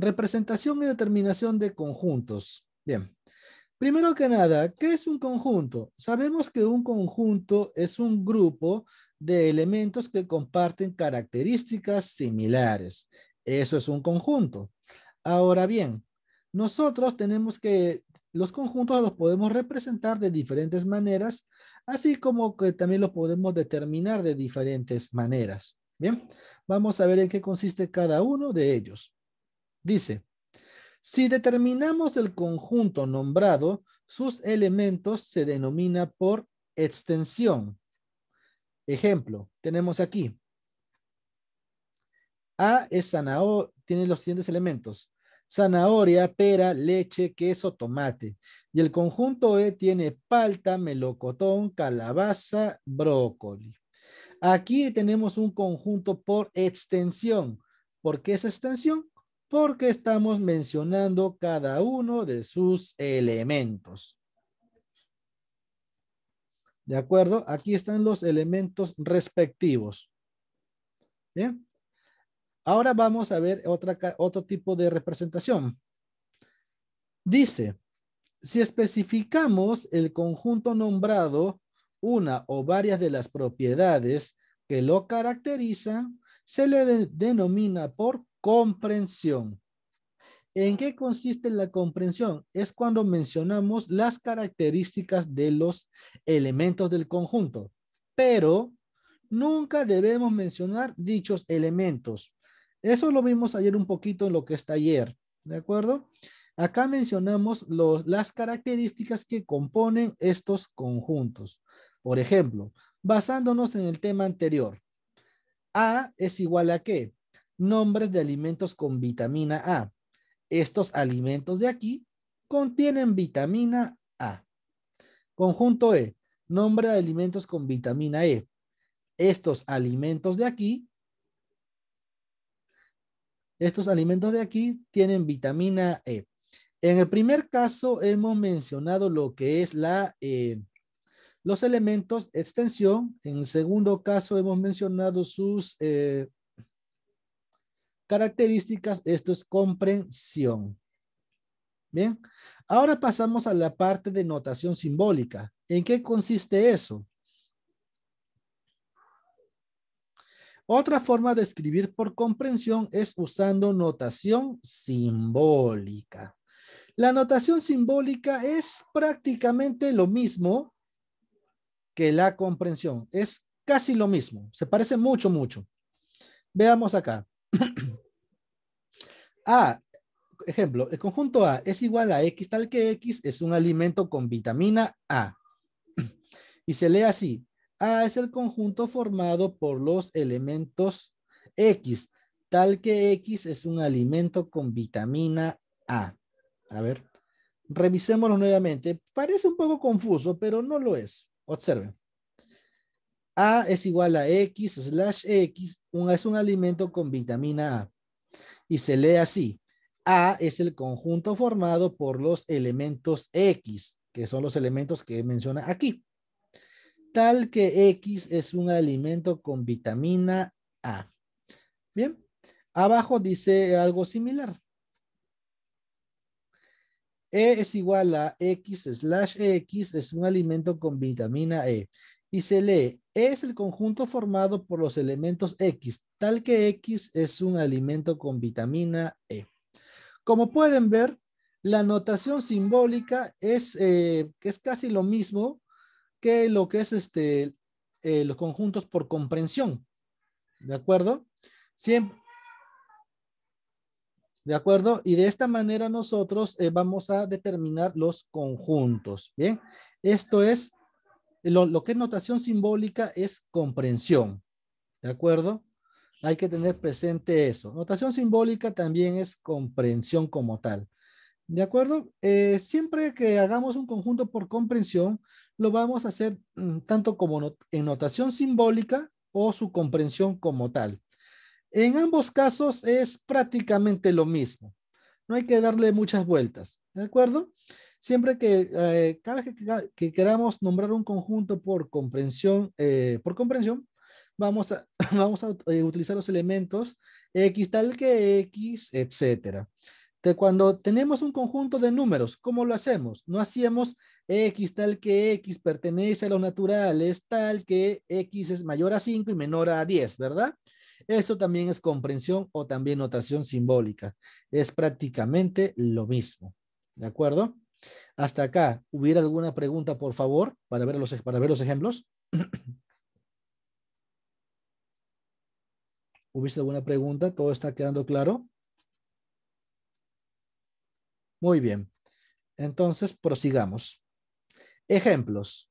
Representación y determinación de conjuntos. Bien. Primero que nada, ¿qué es un conjunto? Sabemos que un conjunto es un grupo de elementos que comparten características similares. Eso es un conjunto. Ahora bien, nosotros tenemos que los conjuntos los podemos representar de diferentes maneras, así como que también los podemos determinar de diferentes maneras. Bien, vamos a ver en qué consiste cada uno de ellos. Dice, si determinamos el conjunto nombrado, sus elementos se denomina por extensión. Ejemplo, tenemos aquí. A es zanahoria, tiene los siguientes elementos. Zanahoria, pera, leche, queso, tomate. Y el conjunto E tiene palta, melocotón, calabaza, brócoli. Aquí tenemos un conjunto por extensión. ¿Por qué es extensión? porque estamos mencionando cada uno de sus elementos. ¿De acuerdo? Aquí están los elementos respectivos. Bien. Ahora vamos a ver otro tipo de representación. Dice, si especificamos el conjunto nombrado, una o varias de las propiedades que lo caracteriza, se le denomina por Comprensión. ¿En qué consiste la comprensión? Es cuando mencionamos las características de los elementos del conjunto, pero nunca debemos mencionar dichos elementos. Eso lo vimos ayer un poquito en lo que está ayer, ¿de acuerdo? Acá mencionamos las características que componen estos conjuntos. Por ejemplo, basándonos en el tema anterior, A es igual a qué? nombres de alimentos con vitamina A. Estos alimentos de aquí contienen vitamina A. Conjunto E, nombre de alimentos con vitamina E. Estos alimentos de aquí, estos alimentos de aquí tienen vitamina E. En el primer caso hemos mencionado lo que es la, eh, los elementos extensión. En el segundo caso hemos mencionado sus eh, Características, esto es comprensión. Bien, ahora pasamos a la parte de notación simbólica. ¿En qué consiste eso? Otra forma de escribir por comprensión es usando notación simbólica. La notación simbólica es prácticamente lo mismo que la comprensión. Es casi lo mismo. Se parece mucho, mucho. Veamos acá. A, ejemplo, el conjunto A es igual a X tal que X es un alimento con vitamina A. Y se lee así. A es el conjunto formado por los elementos X, tal que X es un alimento con vitamina A. A ver, revisémoslo nuevamente. Parece un poco confuso, pero no lo es. Observen. A es igual a X slash X, es un alimento con vitamina A y se lee así. A es el conjunto formado por los elementos X, que son los elementos que menciona aquí. Tal que X es un alimento con vitamina A. Bien, abajo dice algo similar. E es igual a X slash X es un alimento con vitamina E. Y se lee es el conjunto formado por los elementos X, tal que X es un alimento con vitamina E. Como pueden ver, la notación simbólica es, eh, es casi lo mismo que lo que es este, eh, los conjuntos por comprensión. ¿De acuerdo? Siempre. ¿De acuerdo? Y de esta manera nosotros eh, vamos a determinar los conjuntos. Bien, esto es lo, que es notación simbólica es comprensión, ¿de acuerdo? Hay que tener presente eso. Notación simbólica también es comprensión como tal. ¿De acuerdo? Eh, siempre que hagamos un conjunto por comprensión, lo vamos a hacer mm, tanto como en notación simbólica o su comprensión como tal. En ambos casos es prácticamente lo mismo. No hay que darle muchas vueltas. ¿De acuerdo? Siempre que, eh, cada que, queramos nombrar un conjunto por comprensión, eh, por comprensión, vamos a, vamos a eh, utilizar los elementos X tal que X, etcétera. cuando tenemos un conjunto de números, ¿cómo lo hacemos? No hacíamos X tal que X pertenece a los naturales, tal que X es mayor a 5 y menor a 10, ¿verdad? Eso también es comprensión o también notación simbólica. Es prácticamente lo mismo. ¿De acuerdo? Hasta acá, ¿hubiera alguna pregunta, por favor, para ver los, para ver los ejemplos? ¿Hubiese alguna pregunta? ¿Todo está quedando claro? Muy bien. Entonces, prosigamos. Ejemplos.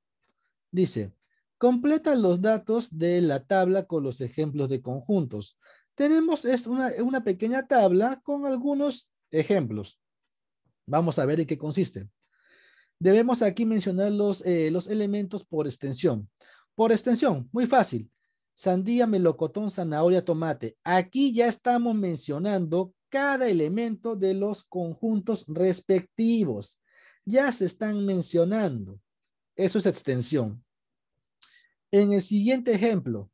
Dice, completa los datos de la tabla con los ejemplos de conjuntos. Tenemos una, una pequeña tabla con algunos ejemplos. Vamos a ver en qué consiste. Debemos aquí mencionar los, eh, los elementos por extensión. Por extensión, muy fácil. Sandía, melocotón, zanahoria, tomate. Aquí ya estamos mencionando cada elemento de los conjuntos respectivos. Ya se están mencionando. Eso es extensión. En el siguiente ejemplo,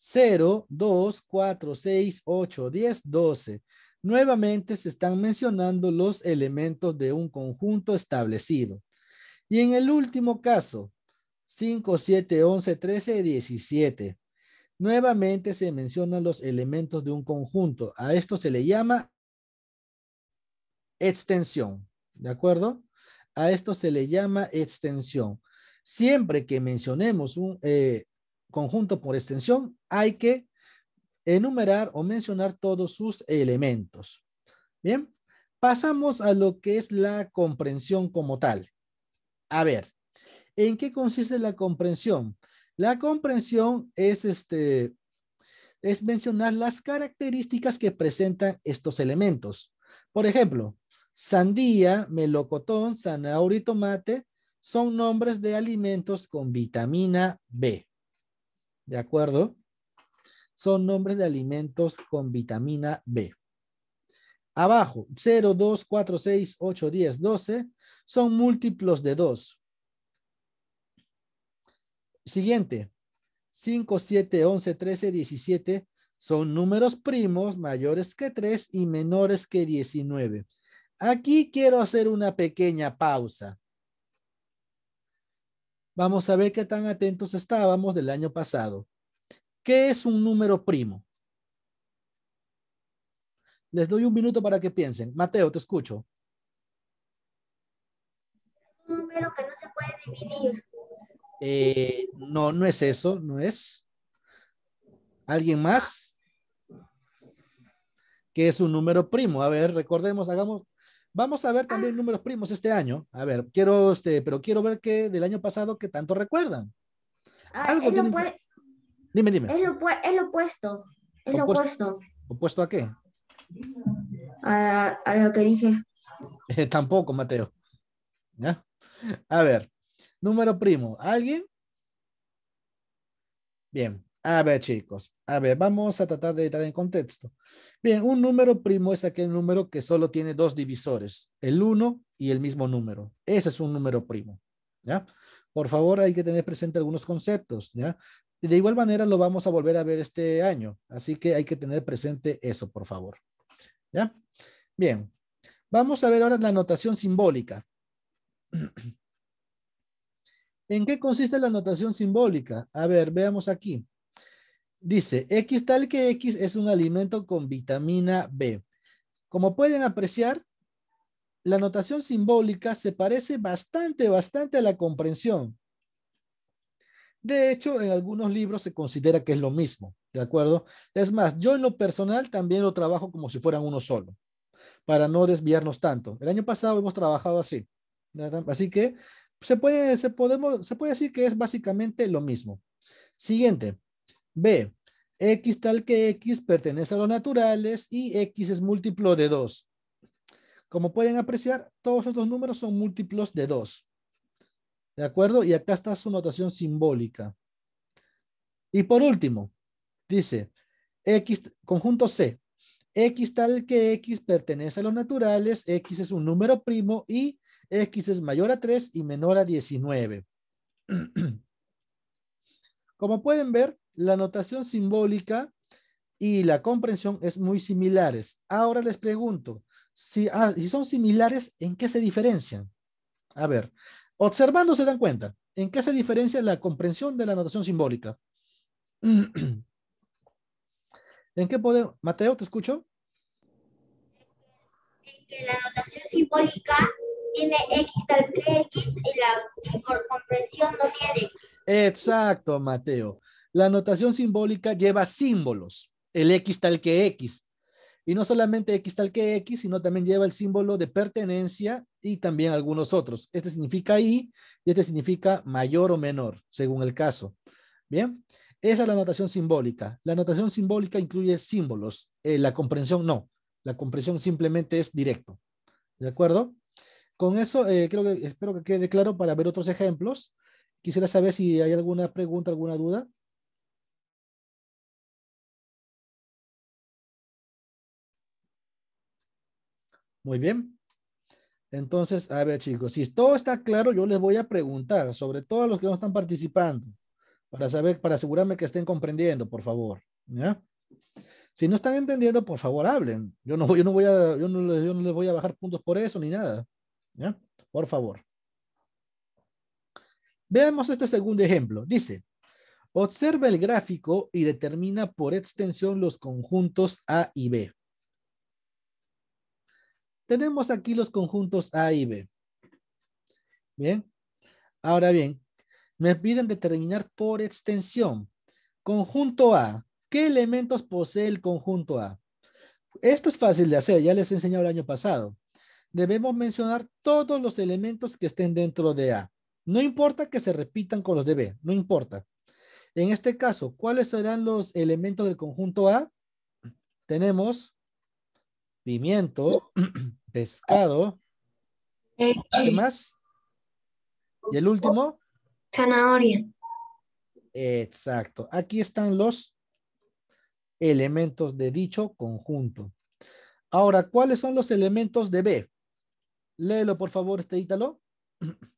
0, 2, 4, 6, 8, 10, 12 nuevamente se están mencionando los elementos de un conjunto establecido. Y en el último caso, 5, 7, 11, 13, 17, nuevamente se mencionan los elementos de un conjunto. A esto se le llama extensión, ¿de acuerdo? A esto se le llama extensión. Siempre que mencionemos un eh, conjunto por extensión, hay que enumerar o mencionar todos sus elementos. Bien, pasamos a lo que es la comprensión como tal. A ver, ¿en qué consiste la comprensión? La comprensión es este es mencionar las características que presentan estos elementos. Por ejemplo, sandía, melocotón, zanahoria y tomate son nombres de alimentos con vitamina B. ¿De acuerdo? son nombres de alimentos con vitamina B. Abajo, 0, 2, 4, 6, 8, 10, 12 son múltiplos de 2. Siguiente, 5, 7, 11, 13, 17 son números primos mayores que 3 y menores que 19. Aquí quiero hacer una pequeña pausa. Vamos a ver qué tan atentos estábamos del año pasado. ¿Qué es un número primo? Les doy un minuto para que piensen. Mateo, te escucho. Un número que no se puede dividir. Eh, no, no es eso, no es. ¿Alguien más? ¿Qué es un número primo. A ver, recordemos, hagamos. Vamos a ver también números primos este año. A ver, quiero, este, pero quiero ver que del año pasado que tanto recuerdan. Ah, Algo tiene Dime, dime. Es lo, opuesto. Es lo opuesto. ¿Opuesto a qué? A, lo que dije. Eh, tampoco, Mateo. A ver, número primo. ¿Alguien? Bien, a ver, chicos. A ver, vamos a tratar de entrar en contexto. Bien, un número primo es aquel número que solo tiene dos divisores, el uno y el mismo número. Ese es un número primo. ¿Ya? Por favor, hay que tener presente algunos conceptos, ¿ya? Y de igual manera lo vamos a volver a ver este año. Así que hay que tener presente eso, por favor. ¿Ya? Bien. Vamos a ver ahora la notación simbólica. ¿En qué consiste la notación simbólica? A ver, veamos aquí. Dice, X tal que X es un alimento con vitamina B. Como pueden apreciar, la notación simbólica se parece bastante, bastante a la comprensión. De hecho, en algunos libros se considera que es lo mismo, ¿de acuerdo? Es más, yo en lo personal también lo trabajo como si fueran uno solo, para no desviarnos tanto. El año pasado hemos trabajado así, así que se puede, podemos, se puede decir que es básicamente lo mismo. Siguiente, B, X tal que X pertenece a los naturales y X es múltiplo de 2. Como pueden apreciar, todos estos números son múltiplos de 2. ¿De acuerdo? Y acá está su notación simbólica. Y por último, dice, X, conjunto C, X tal que X pertenece a los naturales, X es un número primo y X es mayor a 3 y menor a 19. Como pueden ver, la notación simbólica y la comprensión es muy similares. Ahora les pregunto, si, ah, si son similares, ¿en qué se diferencian? A ver, Observando se dan cuenta en qué se diferencia la comprensión de la notación simbólica. ¿En qué podemos? Mateo, ¿te escucho? En que la notación simbólica tiene X tal que X y la comprensión no tiene. Exacto, Mateo. La notación simbólica lleva símbolos. El X tal que X y no solamente X tal que X, sino también lleva el símbolo de pertenencia y también algunos otros. Este significa Y y este significa mayor o menor, según el caso. Bien, esa es la notación simbólica. La notación simbólica incluye símbolos. Eh, la comprensión no. La comprensión simplemente es directo. ¿De acuerdo? Con eso, eh, creo que espero que quede claro para ver otros ejemplos. Quisiera saber si hay alguna pregunta, alguna duda. Muy bien. Entonces, a ver chicos, si todo está claro, yo les voy a preguntar, sobre todo a los que no están participando, para saber, para asegurarme que estén comprendiendo, por favor. Si no están entendiendo, por favor, hablen. Yo no, yo no voy a, yo no, yo no les voy a bajar puntos por eso ni nada. Por favor. Veamos este segundo ejemplo. Dice, observa el gráfico y determina por extensión los conjuntos A y B. Tenemos aquí los conjuntos A y B. Bien. Ahora bien, me piden determinar por extensión. Conjunto A. ¿Qué elementos posee el conjunto A? Esto es fácil de hacer, ya les he enseñado el año pasado. Debemos mencionar todos los elementos que estén dentro de A. No importa que se repitan con los de B, no importa. En este caso, ¿cuáles serán los elementos del conjunto A? Tenemos pimiento, pescado. Eh, ¿Qué más? ¿Y el último? Zanahoria. Exacto. Aquí están los elementos de dicho conjunto. Ahora, ¿cuáles son los elementos de B? Léelo, por favor, este Ítalo.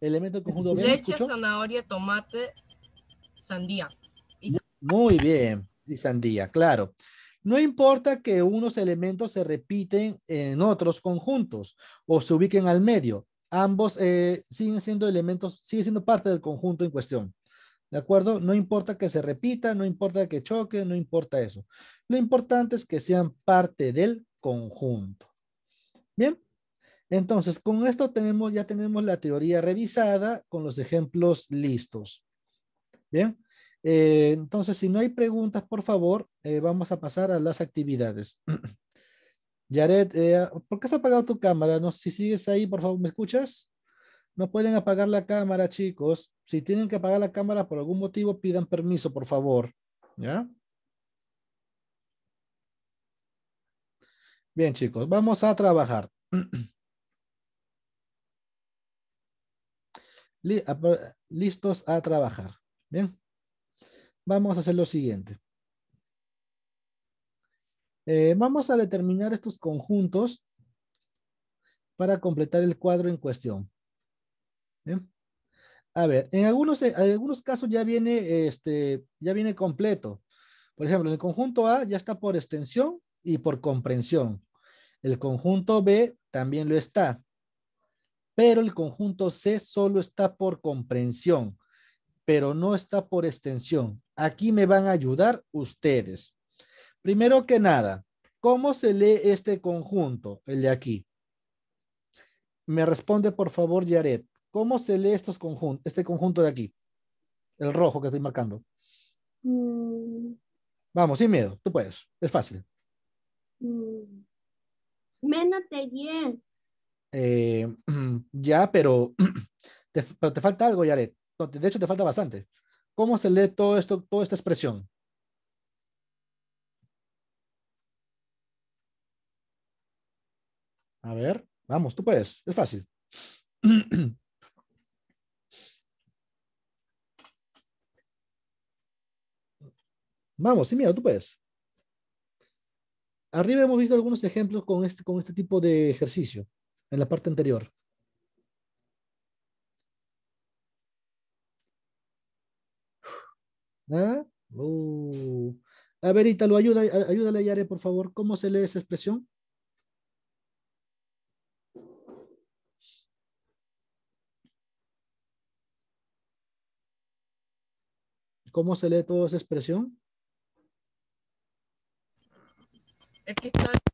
Elemento conjunto B. Leche, zanahoria, tomate, sandía. Muy bien, y sandía, claro. No importa que unos elementos se repiten en otros conjuntos o se ubiquen al medio, ambos eh, siguen siendo elementos, siguen siendo parte del conjunto en cuestión. ¿De acuerdo? No importa que se repita, no importa que choque, no importa eso. Lo importante es que sean parte del conjunto. Bien. Entonces, con esto tenemos, ya tenemos la teoría revisada con los ejemplos listos. Bien. Eh, entonces, si no hay preguntas, por favor, eh, vamos a pasar a las actividades. Yaret, eh, ¿por qué has apagado tu cámara? No, si sigues ahí, por favor, ¿me escuchas? No pueden apagar la cámara, chicos. Si tienen que apagar la cámara por algún motivo, pidan permiso, por favor. ¿Ya? Bien, chicos, vamos a trabajar. Listos a trabajar. Bien vamos a hacer lo siguiente. Eh, vamos a determinar estos conjuntos para completar el cuadro en cuestión. A ver, en algunos, en algunos casos ya viene, este, ya viene completo. Por ejemplo, en el conjunto A ya está por extensión y por comprensión. El conjunto B también lo está. Pero el conjunto C solo está por comprensión, pero no está por extensión. Aquí me van a ayudar ustedes. Primero que nada, ¿cómo se lee este conjunto, el de aquí? Me responde, por favor, Yaret. ¿Cómo se lee estos este conjunto de aquí? El rojo que estoy marcando. Mm. Vamos, sin miedo, tú puedes, es fácil. Menos mm. eh, de ya, pero te, pero te falta algo, Yaret. De hecho, te falta bastante. ¿Cómo se lee todo esto, toda esta expresión? A ver, vamos, tú puedes, es fácil. Vamos, sin miedo, tú puedes. Arriba hemos visto algunos ejemplos con este, con este tipo de ejercicio en la parte anterior. ¿Ah? Uh. A ver, Italo, ayuda, ayúdale, Yare, por favor. ¿Cómo se lee esa expresión? ¿Cómo se lee toda esa expresión?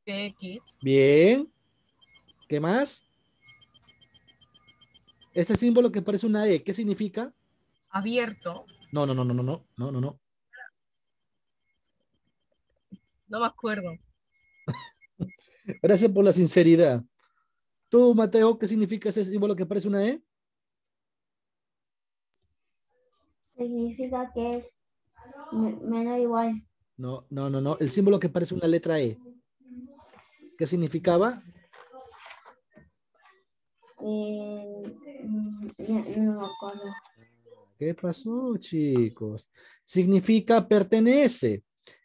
X. Bien. ¿Qué más? Ese símbolo que parece una E, ¿qué significa? Abierto. No, no, no, no, no, no, no, no, no. No me acuerdo. Gracias por la sinceridad. Tú, Mateo, ¿qué significa ese símbolo que parece una E? Significa que es menor igual. No, no, no, no. El símbolo que parece una letra E. ¿Qué significaba? Eh, mm, no, me acuerdo. ¿Qué pasó, chicos? Significa pertenece.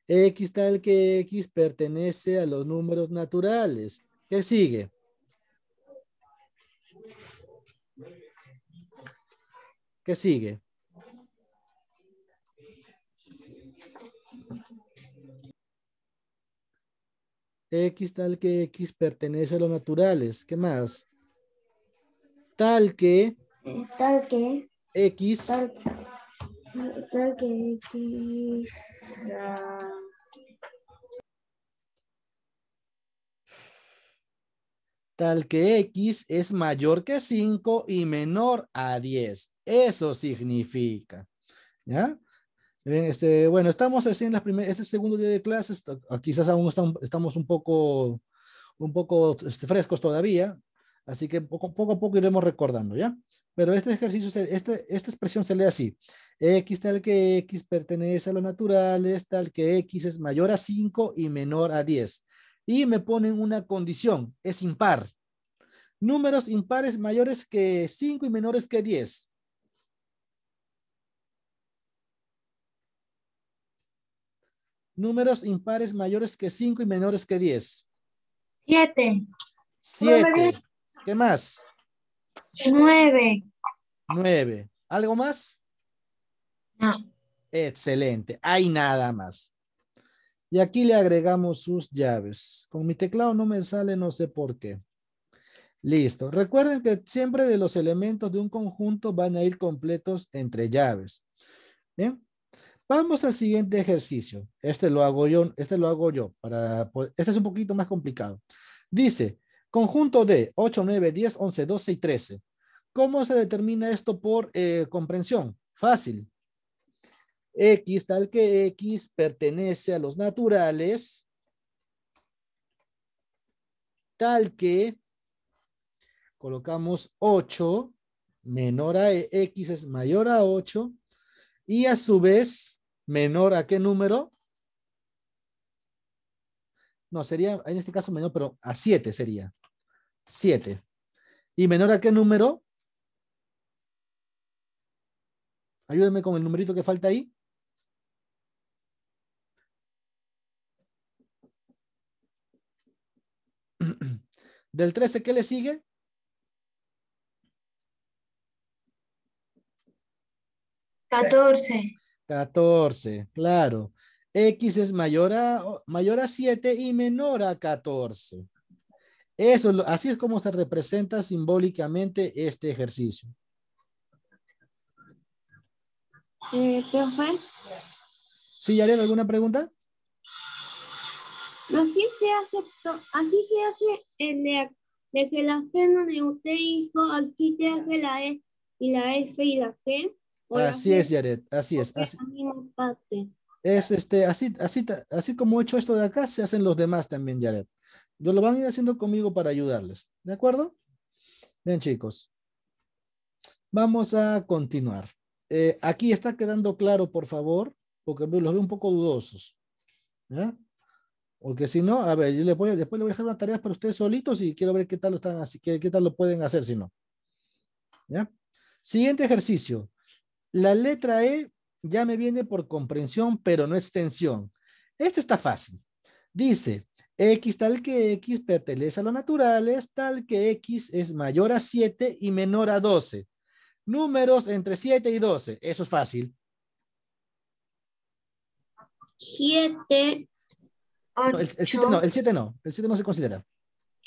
X tal que X pertenece a los números naturales. ¿Qué sigue? ¿Qué sigue? X tal que X pertenece a los naturales. ¿Qué más? Tal que. Tal que. X. Tal, que X. Ah. tal que X es mayor que 5 y menor a 10. Eso significa. ¿Ya? Este, bueno, estamos en las primera. este segundo día de clases, quizás aún estamos un poco, un poco este, frescos todavía, Así que poco, poco a poco iremos recordando, ¿ya? Pero este ejercicio, este, esta expresión se lee así. X tal que X pertenece a lo natural, es tal que X es mayor a 5 y menor a 10. Y me ponen una condición, es impar. Números impares mayores que 5 y menores que 10. Números impares mayores que 5 y menores que 10. 7. 7. ¿Qué más? Nueve. Nueve. ¿Algo más? No. Excelente. Hay nada más. Y aquí le agregamos sus llaves. Con mi teclado no me sale, no sé por qué. Listo. Recuerden que siempre de los elementos de un conjunto van a ir completos entre llaves. Bien. Vamos al siguiente ejercicio. Este lo hago yo, este lo hago yo para este es un poquito más complicado. Dice, Conjunto de 8, 9, 10, 11, 12 y 13. ¿Cómo se determina esto por eh, comprensión? Fácil. X tal que X pertenece a los naturales, tal que colocamos 8 menor a X es mayor a 8 y a su vez menor a qué número? No, sería en este caso menor, pero a 7 sería. 7. ¿Y menor a qué número? Ayúdenme con el numerito que falta ahí. Del 13, ¿qué le sigue? 14. 14, claro. X es mayor a, mayor a 7 y menor a 14. Eso, así es como se representa simbólicamente este ejercicio. Eh, ¿Sí, Yaret, alguna pregunta? Así se hace, así se hace el de, la C donde usted hizo, aquí se hace la E y la F y la G. Así es, Yaret, así es. Así, es este, así, así, así como he hecho esto de acá, se hacen los demás también, Yaret. Lo van a ir haciendo conmigo para ayudarles. ¿De acuerdo? Bien, chicos. Vamos a continuar. Eh, aquí está quedando claro, por favor, porque los veo un poco dudosos. ¿ya? Porque si no, a ver, yo les voy, después les voy a dejar unas tareas para ustedes solitos y quiero ver qué tal lo están así, qué, qué tal lo pueden hacer si no. ¿Ya? Siguiente ejercicio. La letra E ya me viene por comprensión, pero no extensión. Este está fácil. Dice, X tal que X pertenece a lo natural, es tal que X es mayor a 7 y menor a 12. Números entre 7 y 12, eso es fácil. 7, el 7 no, el 7 no, el 7 no se considera. 8.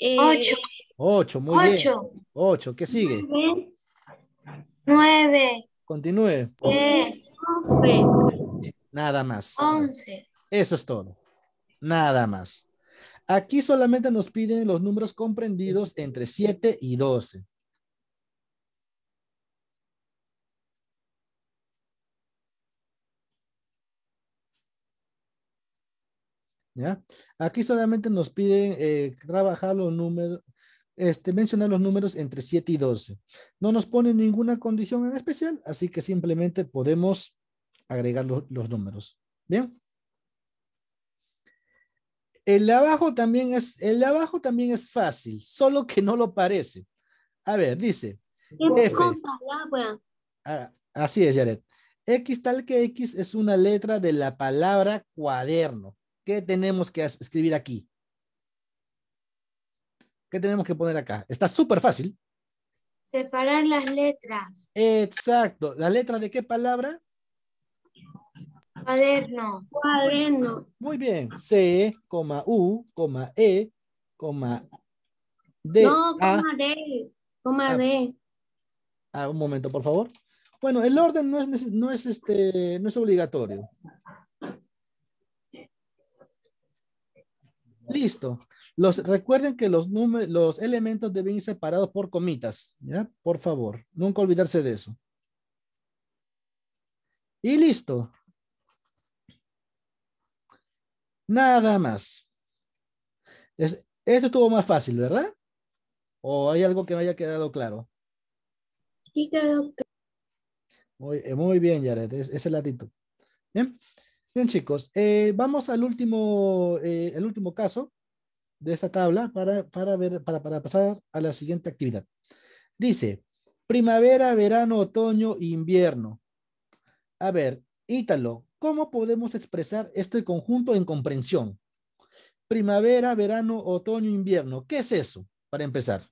Eh, 8, muy bien. 8, ¿qué sigue? 9. Continúe. 10. Nada más. 11. Eso es todo. Nada más. Aquí solamente nos piden los números comprendidos entre 7 y 12. ¿Ya? Aquí solamente nos piden eh, trabajar los números, este, mencionar los números entre 7 y 12. No nos pone ninguna condición en especial, así que simplemente podemos agregar los números. Bien. El de abajo también es, el abajo también es fácil, solo que no lo parece. A ver, dice. Ah, así es, Jared. X tal que X es una letra de la palabra cuaderno. ¿Qué tenemos que escribir aquí? ¿Qué tenemos que poner acá? Está súper fácil. Separar las letras. Exacto. ¿La letra de qué palabra? Cuaderno. Cuaderno. Muy bien. C, coma U, coma E, coma D. No, coma D. Coma ah. D. Ah, un momento, por favor. Bueno, el orden no es, no es, este, no es obligatorio. Listo. Los, recuerden que los, los elementos deben ir separados por comitas, ¿ya? Por favor, nunca olvidarse de eso. Y listo. Nada más. Es, esto estuvo más fácil, ¿verdad? ¿O hay algo que no haya quedado claro? Sí, eh, Muy, bien, Jared, Esa es la actitud. Bien, chicos, eh, vamos al último, eh, el último caso de esta tabla para, ver, para, para pasar a la siguiente actividad. Dice, primavera, verano, otoño, invierno. A ver, Ítalo, ¿Cómo podemos expresar este conjunto en comprensión? Primavera, verano, otoño, invierno. ¿Qué es eso? Para empezar.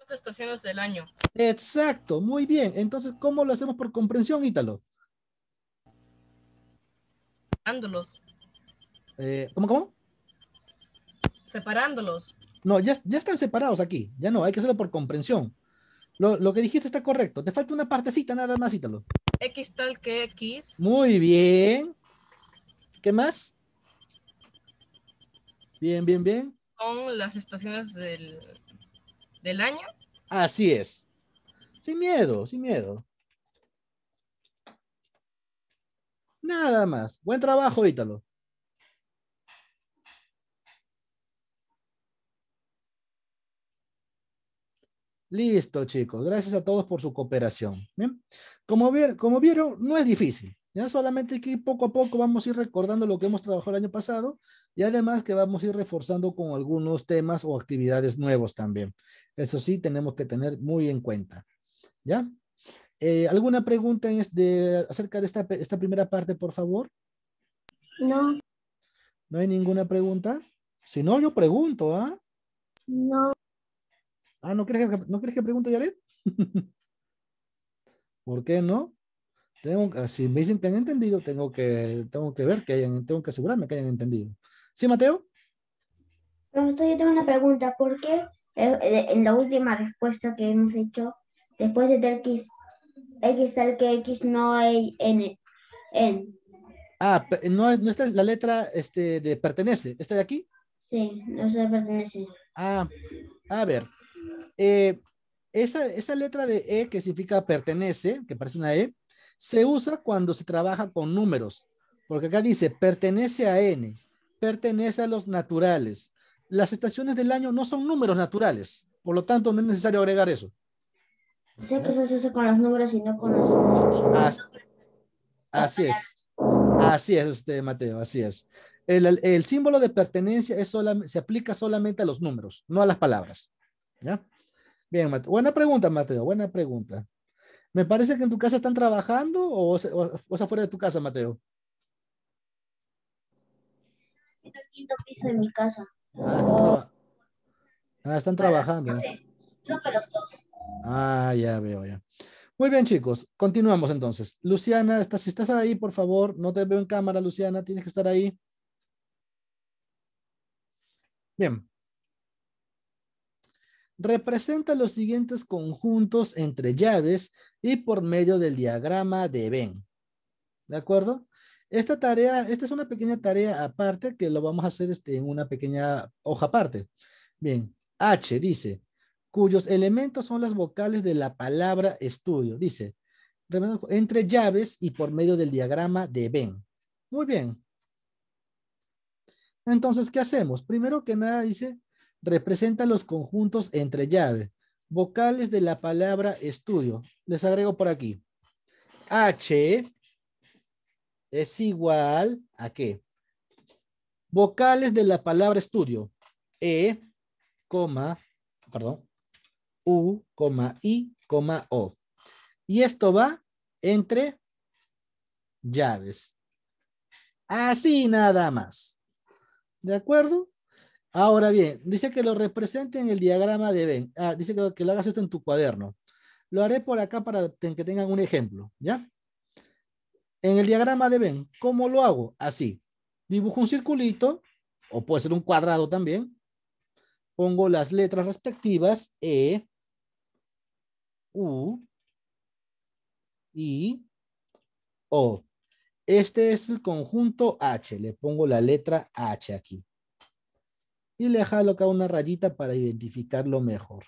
Las estaciones del año. Exacto, muy bien. Entonces, ¿cómo lo hacemos por comprensión, Ítalo? Separándolos. Eh, ¿Cómo, cómo? Separándolos. No, ya, ya están separados aquí. Ya no, hay que hacerlo por comprensión. Lo, lo que dijiste está correcto. Te falta una partecita nada más, Ítalo. X tal que X. Muy bien. ¿Qué más? Bien, bien, bien. Son las estaciones del, año. Así es. Sin miedo, sin miedo. Nada más. Buen trabajo, Ítalo. Listo, chicos. Gracias a todos por su cooperación. Bien. Como, vieron, como vieron, no es difícil. Ya solamente que poco a poco vamos a ir recordando lo que hemos trabajado el año pasado y además que vamos a ir reforzando con algunos temas o actividades nuevos también. Eso sí, tenemos que tener muy en cuenta. ¿Ya? Eh, ¿Alguna pregunta este, acerca de esta, primera parte, por favor? No. ¿No hay ninguna pregunta? Si no, yo pregunto, ¿ah? No. Ah, ¿no quieres que, no quieres que pregunte Yaret? ¿Por qué no? Tengo, ah, si me dicen que han entendido, tengo que, tengo que ver que tengo que asegurarme que hayan entendido. ¿Sí, Mateo? Estoy yo tengo una pregunta. ¿Por qué eh, eh, en la última respuesta que hemos hecho, después de tal x, x tal que x no hay n? Ah, no, no está la letra este, de pertenece. ¿Esta de aquí? Sí, no se pertenece. Ah, a ver, eh, esa, esa, letra de E que significa pertenece, que parece una E, se usa cuando se trabaja con números, porque acá dice pertenece a N, pertenece a los naturales. Las estaciones del año no son números naturales, por lo tanto no es necesario agregar eso. sé que pues, que se usa con los números y no con las estaciones. Así, es. Así es usted, Mateo, así es. El, el símbolo de pertenencia es se aplica solamente a los números, no a las palabras. ¿ya? Bien, Mateo. Buena pregunta, Mateo. Buena pregunta. Me parece que en tu casa están trabajando o, o, afuera de tu casa, Mateo. En el quinto piso de mi casa. Ah, están, oh. ah, trabajando. No ¿eh? sé, los dos. Ah, ya veo, ya. Muy bien, chicos. Continuamos entonces. Luciana, estás, si estás ahí, por favor, no te veo en cámara, Luciana, tienes que estar ahí. Bien representa los siguientes conjuntos entre llaves y por medio del diagrama de Venn. ¿De acuerdo? Esta tarea, esta es una pequeña tarea aparte que lo vamos a hacer este, en una pequeña hoja aparte. Bien, H dice, cuyos elementos son las vocales de la palabra estudio. Dice, entre llaves y por medio del diagrama de Venn. Muy bien. Entonces, ¿qué hacemos? Primero que nada dice, representa los conjuntos entre llaves, vocales de la palabra estudio. Les agrego por aquí. H es igual a qué? Vocales de la palabra estudio. E, coma, perdón, U, coma, I, coma, O. Y esto va entre llaves. Así nada más. ¿De acuerdo? Ahora bien, dice que lo represente en el diagrama de Ben. Ah, dice que, lo hagas esto en tu cuaderno. Lo haré por acá para que tengan un ejemplo, ¿ya? En el diagrama de Ben, ¿cómo lo hago? Así. Dibujo un circulito, o puede ser un cuadrado también. Pongo las letras respectivas, E, U, I, O. Este es el conjunto H. Le pongo la letra H aquí y le jalo acá una rayita para identificarlo mejor.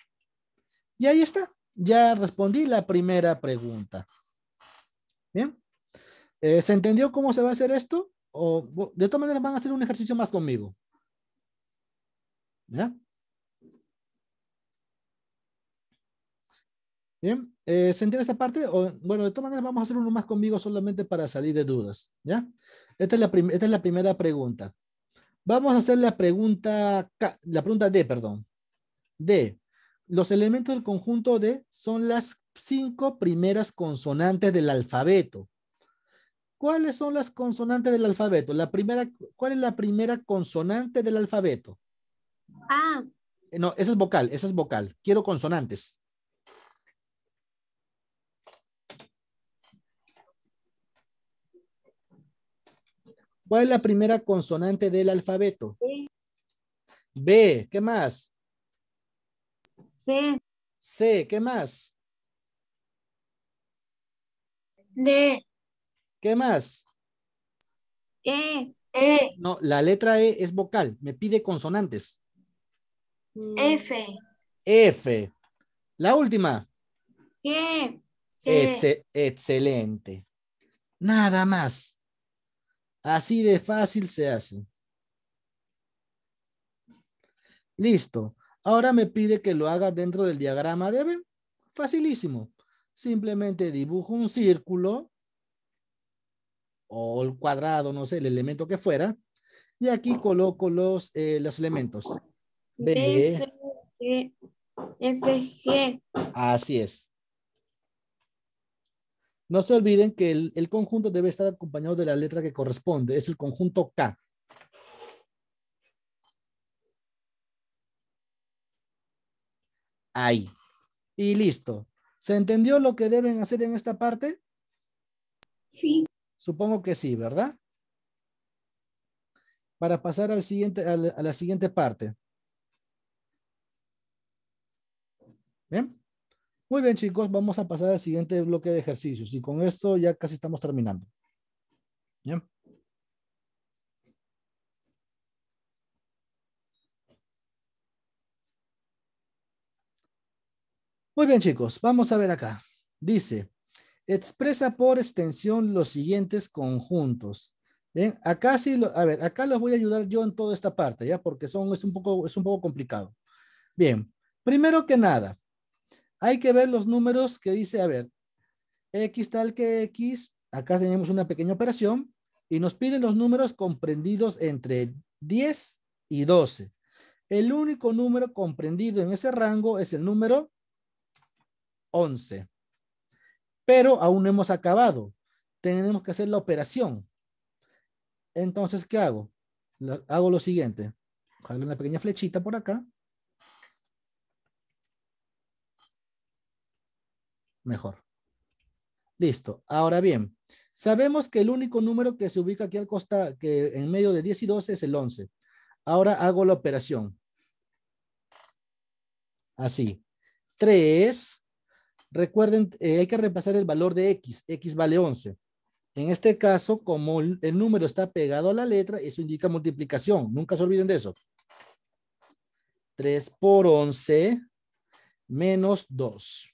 Y ahí está, ya respondí la primera pregunta. Bien, eh, ¿se entendió cómo se va a hacer esto? O, de todas maneras van a hacer un ejercicio más conmigo. ¿Ya? Bien, eh, ¿se entiende esta parte? O, bueno, de todas maneras vamos a hacer uno más conmigo solamente para salir de dudas, ¿ya? Esta es la, esta es la primera pregunta. Vamos a hacer la pregunta, la pregunta D, perdón. D. Los elementos del conjunto D son las cinco primeras consonantes del alfabeto. ¿Cuáles son las consonantes del alfabeto? La primera, ¿Cuál es la primera consonante del alfabeto? Ah. No, esa es vocal, esa es vocal. Quiero consonantes. ¿Cuál es la primera consonante del alfabeto? B. ¿qué más? C. ¿qué más? D. ¿Qué más? E. e. No, la letra E es vocal, me pide consonantes. F. F. La última. E. e. excelente. Nada más. Así de fácil se hace. Listo. Ahora me pide que lo haga dentro del diagrama de B. Facilísimo. Simplemente dibujo un círculo o el cuadrado, no sé, el elemento que fuera. Y aquí coloco los, eh, los elementos. B, e, F, G. Así es. No se olviden que el, conjunto debe estar acompañado de la letra que corresponde. Es el conjunto K. Ahí. Y listo. ¿Se entendió lo que deben hacer en esta parte? Sí. Supongo que sí, ¿verdad? Para pasar al siguiente, a la, a la siguiente parte. ¿Bien? Muy bien, chicos, vamos a pasar al siguiente bloque de ejercicios y con esto ya casi estamos terminando. Muy bien, chicos, vamos a ver acá. Dice, expresa por extensión los siguientes conjuntos. Bien, acá sí, a ver, acá los voy a ayudar yo en toda esta parte, ¿ya? Porque son, es, un poco, es un poco complicado. Bien, primero que nada, hay que ver los números que dice, a ver, X tal que X, acá tenemos una pequeña operación y nos piden los números comprendidos entre 10 y 12. El único número comprendido en ese rango es el número 11. Pero aún no hemos acabado. Tenemos que hacer la operación. Entonces, ¿qué hago? hago lo siguiente. una pequeña flechita por acá. mejor. Listo. Ahora bien, sabemos que el único número que se ubica aquí al costado, que en medio de 10 y 12 es el 11. Ahora hago la operación. Así. 3. Recuerden, eh, hay que repasar el valor de X. X vale 11. En este caso, como el número está pegado a la letra, eso indica multiplicación. Nunca se olviden de eso. 3 por 11 menos 2.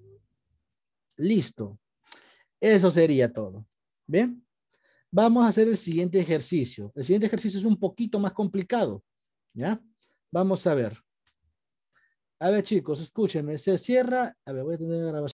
Listo. Eso sería todo. Bien. Vamos a hacer el siguiente ejercicio. El siguiente ejercicio es un poquito más complicado. ¿Ya? Vamos a ver. A ver, chicos, escúchenme. Se cierra. A ver, voy a tener grabación.